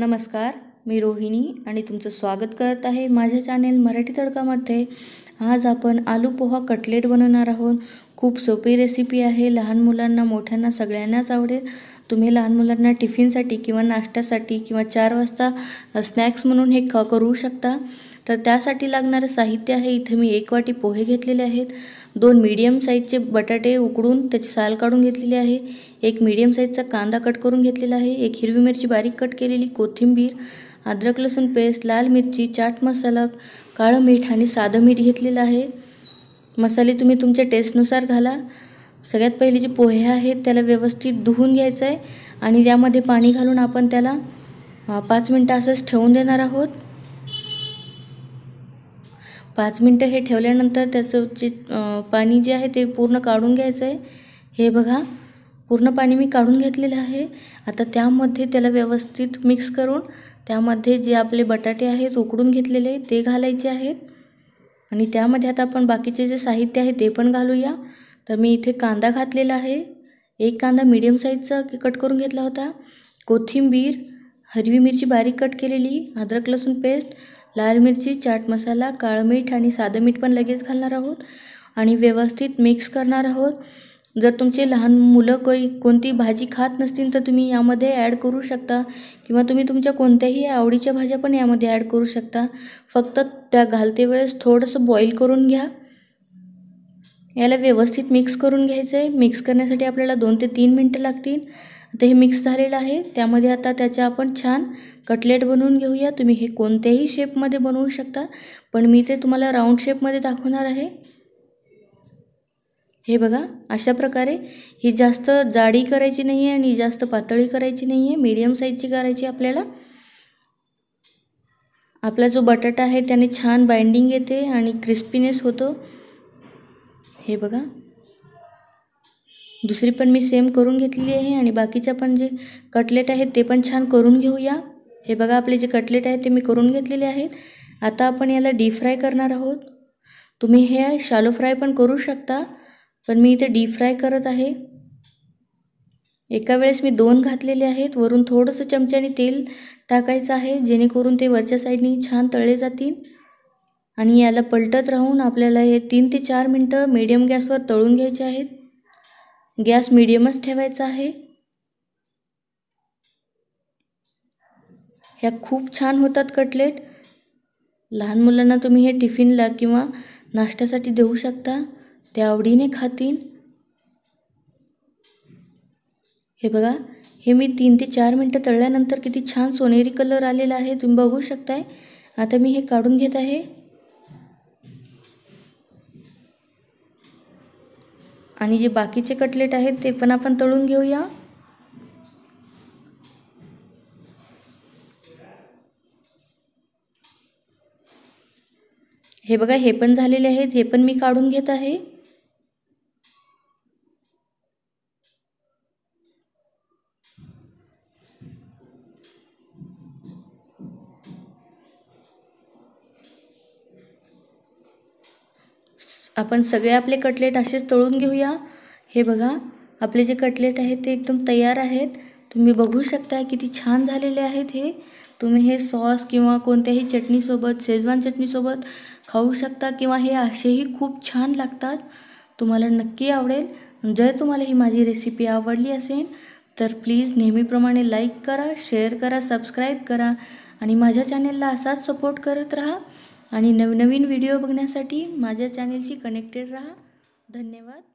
नमस्कार मी रोहिणी आणि तुमचं स्वागत करत आहे माझ्या चॅनेल मराठी तडकामध्ये आज आपण आलू पोहा कटलेट बनवणार आहोत खूप सोपी रेसिपी आहे लहान मुलांना मोठ्यांना सगळ्यांनाच आवडेल तुम्ही लहान मुलांना टिफिनसाठी किंवा नाश्त्यासाठी किंवा चार वाजता स्नॅक्स म्हणून हे ख करू शकता तर त्यासाठी लागणारं साहित्य आहे इथे मी एक वाटी पोहे घेतलेले आहेत दोन मीडियम साईजचे बटाटे उकडून त्याची साल काढून घेतलेली आहे एक मीडियम साईजचा कांदा कट करून घेतलेला आहे एक हिरवी मिरची बारीक कट केलेली कोथिंबीर अद्रक लसूण पेस्ट लाल मिरची चाट मसाला काळं मीठ आणि साधं मीठ घेतलेलं आहे मसाले तुम्ही तुमच्या टेस्टनुसार घाला सगळ्यात पहिले जे पोहे आहेत त्याला व्यवस्थित धुवून घ्यायचं आहे आणि त्यामध्ये पाणी घालून आपण त्याला पाच मिनटं असंच ठेवून देणार आहोत पाच मिनटं हे ठेवल्यानंतर त्याचं जे पाणी जे आहे ते पूर्ण काढून घ्यायचं आहे हे बघा पूर्ण पाणी मी काढून घेतलेलं आहे आता त्यामध्ये त्याला व्यवस्थित मिक्स करून त्यामध्ये जे आपले बटाटे आहेत उकडून घेतलेले ते घालायचे आहेत आणि त्यामध्ये आता आपण बाकीचे जे साहित्य आहे ते पण घालूया तर मी इथे कांदा घातलेला आहे एक कांदा मीडियम साईजचा कट करून घेतला होता कोथिंबीर हरवी मिरची बारीक कट केलेली अद्रक लसूण पेस्ट लाल मिरची चाट मसाला काळं मीठ आणि साधं मीठ पण लगेच घालणार आहोत आणि व्यवस्थित मिक्स करणार आहोत जर तुमचे लहान मुलं कोई कोणती भाजी खात नसतील तर तुम्ही यामध्ये ॲड करू शकता किंवा तुम्ही तुमच्या कोणत्याही आवडीच्या भाज्या पण यामध्ये ॲड करू शकता फक्त त्या घालते वेळेस थोडंसं बॉईल करून घ्या याला व्यवस्थित मिक्स करून घ्यायचं आहे मिक्स करण्यासाठी आपल्याला दोन ते तीन मिनटं लागतील आता हे मिक्स झालेलं आहे त्यामध्ये आता त्याच्या आपण छान कटलेट बनवून घेऊया तुम्ही हे कोणत्याही शेपमध्ये बनवू शकता पण मी ते तुम्हाला राऊंड शेपमध्ये दाखवणार आहे हे बघा अशा प्रकारे ही जास्त जाडी करायची नाही आहे आणि जास्त पातळी करायची नाही आहे मीडियम साईजची करायची आपल्याला आपला जो बटाटा आहे त्याने छान बाइंडिंग येते आणि क्रिस्पीनेस होतो हे बघा दुसरी पण मी सेम करून घेतलेली आहे आणि बाकीच्या पण जे कटलेट आहेत ते पण छान करून घेऊया हे बघा आपले जे कटलेट आहेत ते मी करून घेतलेले आहेत आता आपण याला डीप फ्राय करणार आहोत तुम्ही हे शालो फ्राय पण करू शकता पण मी इथे डीप फ्राय करत आहे एका वेळेस मी दोन घातलेले आहेत वरून थोडंसं चमच्याने तेल टाकायचं आहे जेणेकरून ते वरच्या साईडनी छान तळले जातील आणि याला पलटत राहून आपल्याला हे तीन ते चार मिनटं मीडियम गॅसवर तळून घ्यायचे आहेत गॅस मीडियमच ठेवायचा आहे ह्या खूप छान होतात कटलेट लहान मुलांना तुम्ही हे टिफिनला किंवा नाश्त्यासाठी देऊ शकता ते आवडीने खातील हे बघा हे मी तीन ते चार मिनटं तळल्यानंतर किती छान सोनेरी कलर आलेला आहे तुम्ही बघू शकताय आता मी हे काढून घेत आहे आणि जे बाकीचे कटलेट आहेत ते पण आपण तळून घेऊया हे बघा हे पण झालेले आहेत हे पण मी काढून घेत आहे आपण सगळे आपले कटलेट असेच तळून घेऊया हे बघा आपले जे कटलेट आहेत ते एकदम तयार आहेत तुम्ही बघू शकता किती छान झालेले आहेत हे तुम्ही हे सॉस किंवा कोणत्याही चटणीसोबत शेजवान चटणीसोबत खाऊ शकता किंवा हे असेही खूप छान लागतात तुम्हाला नक्की आवडेल जर तुम्हाला ही माझी रेसिपी आवडली असेल तर प्लीज नेहमीप्रमाणे लाईक करा शेअर करा सबस्क्राईब करा आणि माझ्या चॅनेलला असाच सपोर्ट करत राहा आणि नवनवीन व्हिडिओ बघण्यासाठी माझ्या चॅनेलशी कनेक्टेड रहा, धन्यवाद